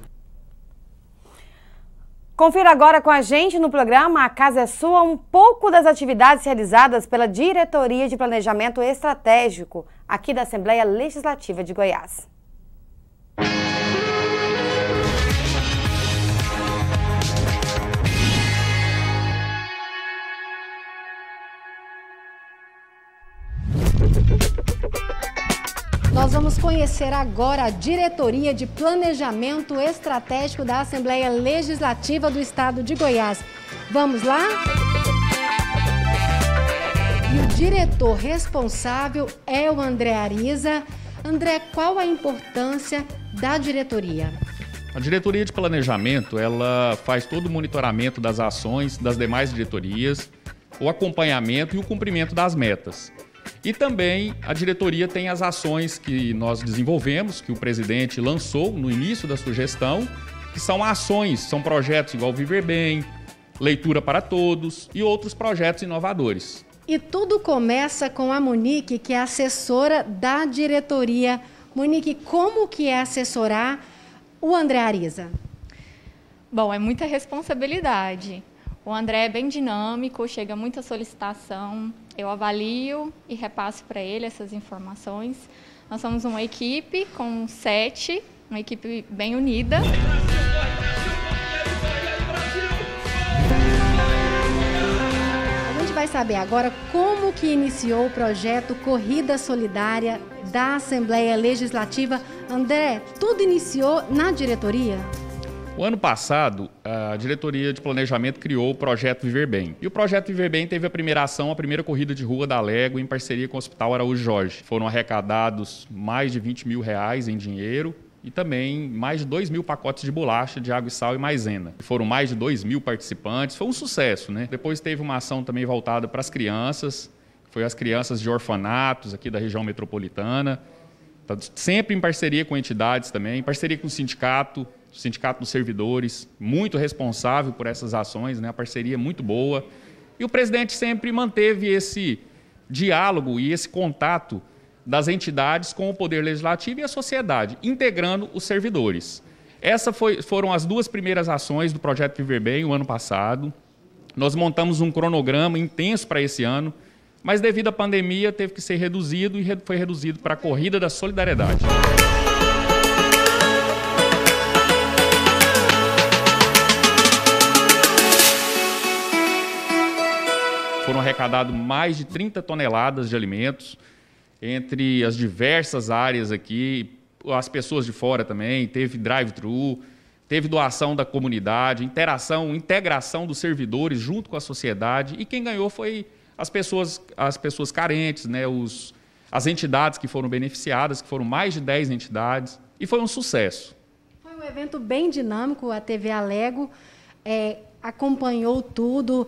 Confira agora com a gente no programa A Casa é Sua um pouco das atividades realizadas pela Diretoria de Planejamento Estratégico aqui da Assembleia Legislativa de Goiás. Vamos conhecer agora a Diretoria de Planejamento Estratégico da Assembleia Legislativa do Estado de Goiás. Vamos lá? E o diretor responsável é o André Ariza. André, qual a importância da diretoria? A diretoria de planejamento, ela faz todo o monitoramento das ações das demais diretorias, o acompanhamento e o cumprimento das metas. E também a diretoria tem as ações que nós desenvolvemos, que o presidente lançou no início da sugestão, que são ações, são projetos igual Viver Bem, Leitura para Todos e outros projetos inovadores. E tudo começa com a Monique, que é assessora da diretoria. Monique, como que é assessorar o André Ariza? Bom, é muita responsabilidade. O André é bem dinâmico, chega muita solicitação, eu avalio e repasso para ele essas informações. Nós somos uma equipe com sete, uma equipe bem unida. A gente vai saber agora como que iniciou o projeto Corrida Solidária da Assembleia Legislativa. André, tudo iniciou na diretoria? O ano passado, a diretoria de planejamento criou o projeto Viver Bem. E o projeto Viver Bem teve a primeira ação, a primeira corrida de rua da Lego em parceria com o Hospital Araújo Jorge. Foram arrecadados mais de 20 mil reais em dinheiro e também mais de 2 mil pacotes de bolacha, de água e sal e maisena. Foram mais de 2 mil participantes, foi um sucesso, né? Depois teve uma ação também voltada para as crianças, foi as crianças de orfanatos aqui da região metropolitana, tá sempre em parceria com entidades também, em parceria com o sindicato, do Sindicato dos Servidores, muito responsável por essas ações, né? a parceria é muito boa. E o presidente sempre manteve esse diálogo e esse contato das entidades com o Poder Legislativo e a sociedade, integrando os servidores. Essas foram as duas primeiras ações do Projeto Viver Bem o ano passado. Nós montamos um cronograma intenso para esse ano, mas devido à pandemia teve que ser reduzido e foi reduzido para a corrida da solidariedade. foram arrecadados mais de 30 toneladas de alimentos entre as diversas áreas aqui, as pessoas de fora também, teve drive-thru, teve doação da comunidade, interação, integração dos servidores junto com a sociedade e quem ganhou foi as pessoas, as pessoas carentes, né, os, as entidades que foram beneficiadas, que foram mais de 10 entidades, e foi um sucesso. Foi um evento bem dinâmico, a TV Alego é, acompanhou tudo,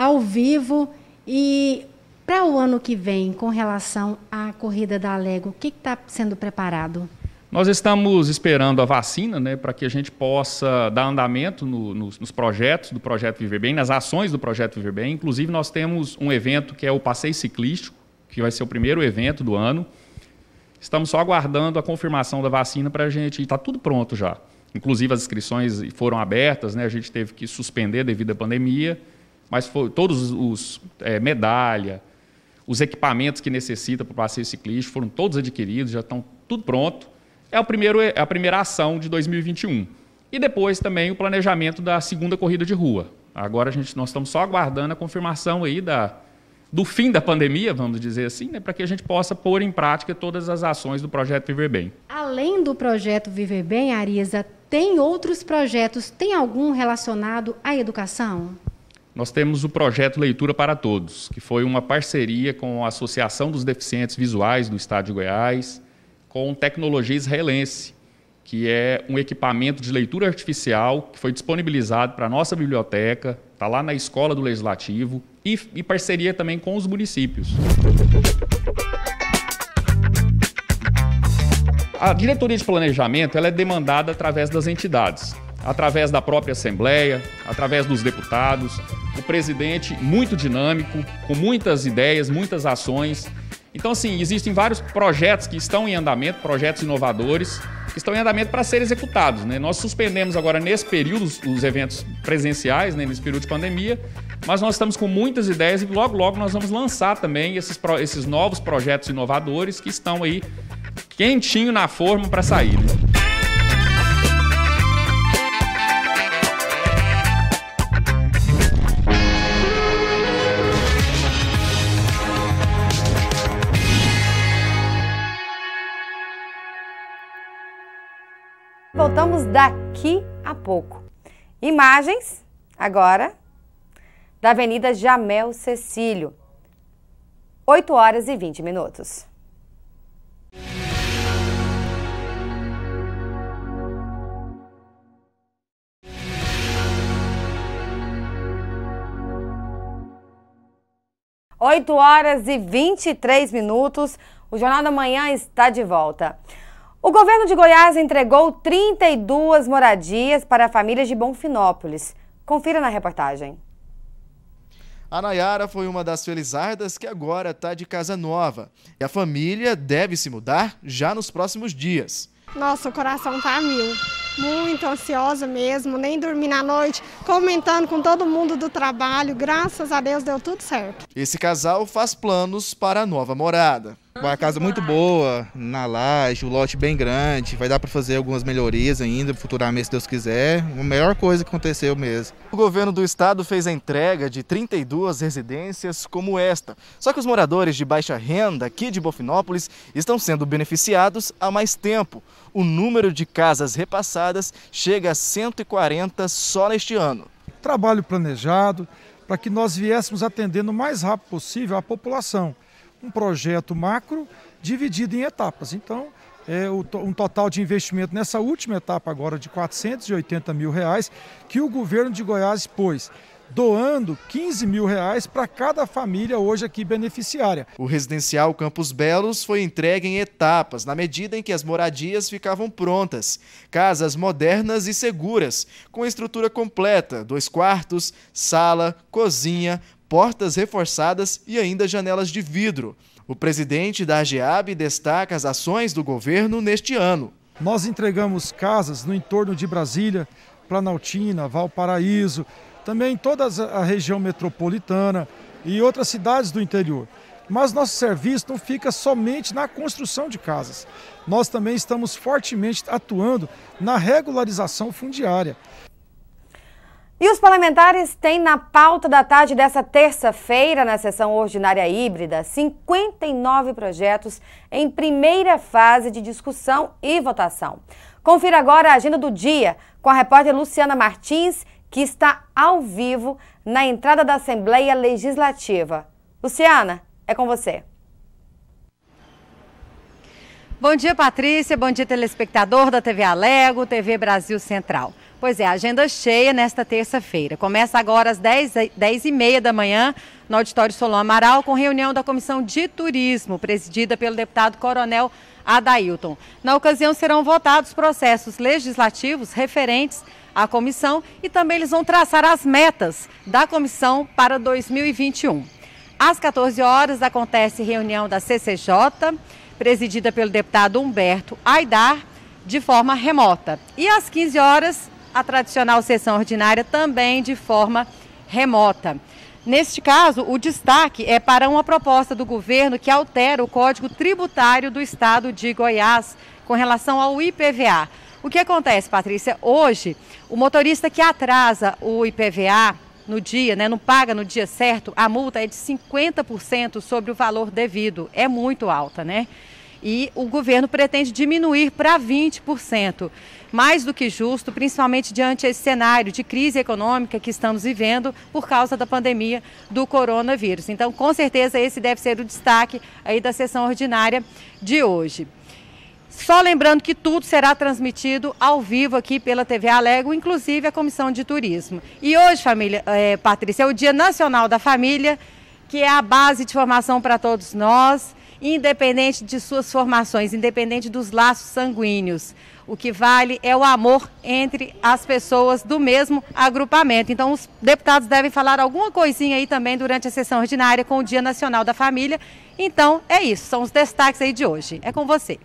ao vivo. E para o ano que vem, com relação à corrida da Lego, o que está sendo preparado? Nós estamos esperando a vacina, né, para que a gente possa dar andamento no, nos, nos, projetos do Projeto Viver Bem, nas ações do Projeto Viver Bem. Inclusive, nós temos um evento que é o Passeio Ciclístico, que vai ser o primeiro evento do ano. Estamos só aguardando a confirmação da vacina para a gente. Está tudo pronto já. Inclusive, as inscrições foram abertas, né, a gente teve que suspender devido à pandemia mas foi, todos os é, medalha, os equipamentos que necessita para o passeio ciclístico foram todos adquiridos, já estão tudo pronto. É, o primeiro, é a primeira ação de 2021. E depois também o planejamento da segunda corrida de rua. Agora a gente, nós estamos só aguardando a confirmação aí da, do fim da pandemia, vamos dizer assim, né, para que a gente possa pôr em prática todas as ações do projeto Viver Bem. Além do projeto Viver Bem, Arisa, tem outros projetos, tem algum relacionado à educação? nós temos o projeto Leitura para Todos, que foi uma parceria com a Associação dos Deficientes Visuais do Estado de Goiás, com Tecnologia Israelense, que é um equipamento de leitura artificial que foi disponibilizado para a nossa biblioteca, está lá na Escola do Legislativo, e, e parceria também com os municípios. A diretoria de planejamento ela é demandada através das entidades através da própria Assembleia, através dos deputados, o presidente muito dinâmico, com muitas ideias, muitas ações. Então, assim, existem vários projetos que estão em andamento, projetos inovadores, que estão em andamento para serem executados. Né? Nós suspendemos agora, nesse período, os, eventos presenciais, né? nesse período de pandemia, mas nós estamos com muitas ideias e logo, logo nós vamos lançar também esses, esses novos projetos inovadores que estão aí quentinho na forma para sair. Né? Voltamos daqui a pouco. Imagens, agora, da Avenida Jamel Cecílio. 8 horas e 20 minutos. Oito horas e 23 minutos. O Jornal da Manhã está de volta. O governo de Goiás entregou 32 moradias para famílias de Bonfinópolis. Confira na reportagem. A Nayara foi uma das felizardas que agora está de casa nova. E a família deve se mudar já nos próximos dias. Nossa, o coração tá a mil. Muito ansiosa mesmo, nem dormi na noite, comentando com todo mundo do trabalho. Graças a Deus deu tudo certo. Esse casal faz planos para a nova morada. Uma casa muito boa, na laje, o um lote bem grande, vai dar para fazer algumas melhorias ainda, futuramente, se Deus quiser. A melhor coisa que aconteceu mesmo. O governo do estado fez a entrega de 32 residências como esta. Só que os moradores de baixa renda aqui de Bofinópolis estão sendo beneficiados há mais tempo. O número de casas repassadas chega a 140 só neste ano. Trabalho planejado para que nós viéssemos atendendo o mais rápido possível a população um projeto macro dividido em etapas. Então, é um total de investimento nessa última etapa agora de 480 mil reais que o governo de Goiás pôs doando 15 mil reais para cada família hoje aqui beneficiária. O residencial Campos Belos foi entregue em etapas, na medida em que as moradias ficavam prontas. Casas modernas e seguras, com estrutura completa, dois quartos, sala, cozinha, portas reforçadas e ainda janelas de vidro. O presidente da AGEAB destaca as ações do governo neste ano. Nós entregamos casas no entorno de Brasília, Planaltina, Valparaíso, também toda a região metropolitana e outras cidades do interior. Mas nosso serviço não fica somente na construção de casas. Nós também estamos fortemente atuando na regularização fundiária. E os parlamentares têm na pauta da tarde dessa terça-feira, na sessão ordinária híbrida, 59 projetos em primeira fase de discussão e votação. Confira agora a agenda do dia com a repórter Luciana Martins, que está ao vivo na entrada da Assembleia Legislativa. Luciana, é com você. Bom dia, Patrícia. Bom dia, telespectador da TV Alego, TV Brasil Central. Pois é, agenda cheia nesta terça-feira. Começa agora às 10, 10 e meia da manhã no Auditório Solon Amaral com reunião da Comissão de Turismo, presidida pelo deputado Coronel Adailton. Na ocasião serão votados processos legislativos referentes à comissão e também eles vão traçar as metas da comissão para 2021. Às 14 horas acontece reunião da CCJ, presidida pelo deputado Humberto Aidar, de forma remota. E às 15 horas a tradicional sessão ordinária também de forma remota. Neste caso, o destaque é para uma proposta do governo que altera o Código Tributário do Estado de Goiás com relação ao IPVA. O que acontece, Patrícia? Hoje, o motorista que atrasa o IPVA no dia, né, não paga no dia certo, a multa é de 50% sobre o valor devido. É muito alta, né? e o governo pretende diminuir para 20%. Mais do que justo, principalmente diante esse cenário de crise econômica que estamos vivendo por causa da pandemia do coronavírus. Então, com certeza, esse deve ser o destaque aí da sessão ordinária de hoje. Só lembrando que tudo será transmitido ao vivo aqui pela TV Alego, inclusive a Comissão de Turismo. E hoje, família, é, Patrícia, é o Dia Nacional da Família, que é a base de formação para todos nós independente de suas formações, independente dos laços sanguíneos. O que vale é o amor entre as pessoas do mesmo agrupamento. Então, os deputados devem falar alguma coisinha aí também durante a sessão ordinária com o Dia Nacional da Família. Então, é isso. São os destaques aí de hoje. É com você.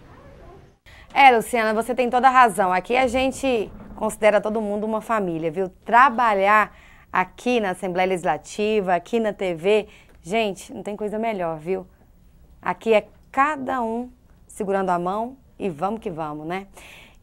É, Luciana, você tem toda a razão. Aqui a gente considera todo mundo uma família, viu? Trabalhar aqui na Assembleia Legislativa, aqui na TV, gente, não tem coisa melhor, viu? Aqui é cada um segurando a mão e vamos que vamos, né?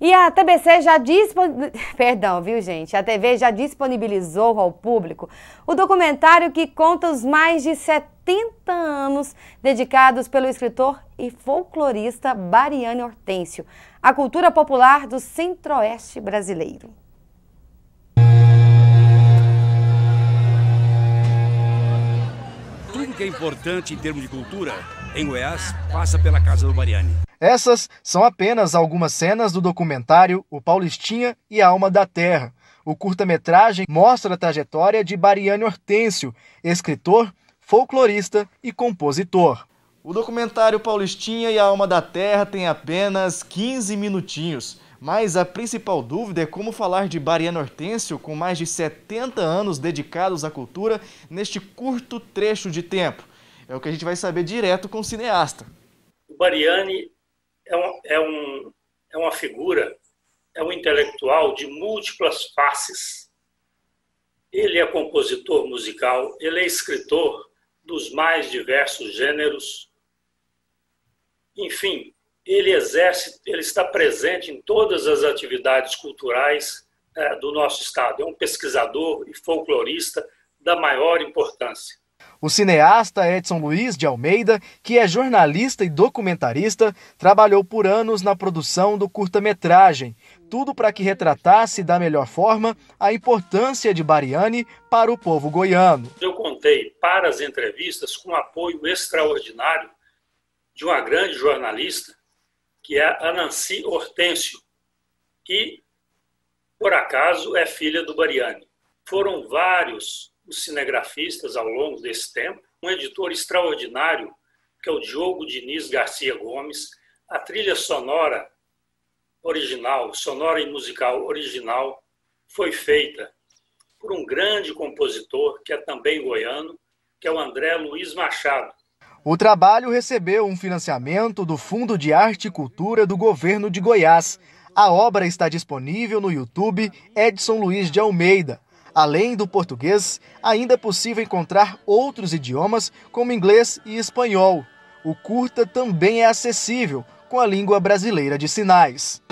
E a TBC já disponibilizou, *laughs* perdão, viu gente, a TV já disponibilizou ao público o documentário que conta os mais de 70 anos dedicados pelo escritor e folclorista Bariane Hortêncio à cultura popular do centro-oeste brasileiro. Tudo que é importante em termos de cultura em Goiás, passa pela casa do Mariani. Essas são apenas algumas cenas do documentário O Paulistinha e a Alma da Terra. O curta-metragem mostra a trajetória de Bariane Hortêncio, escritor, folclorista e compositor. O documentário Paulistinha e a Alma da Terra tem apenas 15 minutinhos, mas a principal dúvida é como falar de Bariano Hortêncio com mais de 70 anos dedicados à cultura neste curto trecho de tempo. É o que a gente vai saber direto com o cineasta. O Bariani é, um, é, um, é uma figura, é um intelectual de múltiplas faces. Ele é compositor musical, ele é escritor dos mais diversos gêneros. Enfim, ele exerce, ele está presente em todas as atividades culturais eh, do nosso estado. É um pesquisador e folclorista da maior importância. O cineasta Edson Luiz de Almeida, que é jornalista e documentarista, trabalhou por anos na produção do curta-metragem, tudo para que retratasse da melhor forma a importância de Bariani para o povo goiano. Eu contei para as entrevistas com um apoio extraordinário de uma grande jornalista, que é a Nancy Hortêncio, que, por acaso, é filha do Bariani. Foram vários os cinegrafistas ao longo desse tempo, um editor extraordinário, que é o Diogo Diniz Garcia Gomes, a trilha sonora original, sonora e musical original, foi feita por um grande compositor, que é também goiano, que é o André Luiz Machado. O trabalho recebeu um financiamento do Fundo de Arte e Cultura do Governo de Goiás. A obra está disponível no YouTube Edson Luiz de Almeida. Além do português, ainda é possível encontrar outros idiomas como inglês e espanhol. O curta também é acessível com a língua brasileira de sinais.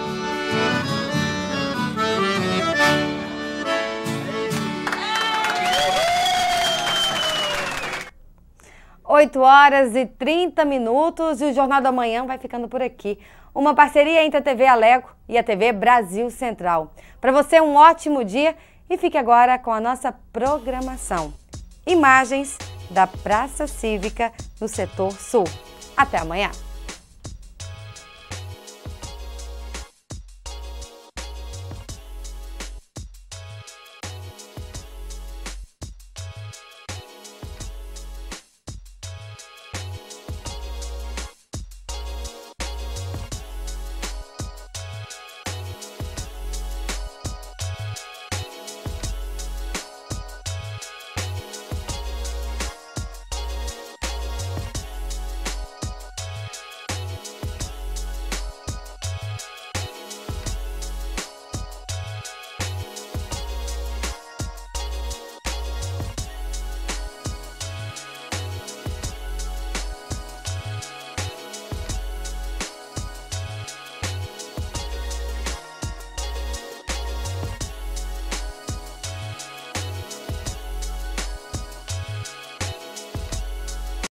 Oito horas e trinta minutos e o Jornal da Manhã vai ficando por aqui uma parceria entre a TV Aleco e a TV Brasil Central. Para você, um ótimo dia e fique agora com a nossa programação. Imagens da Praça Cívica no Setor Sul. Até amanhã!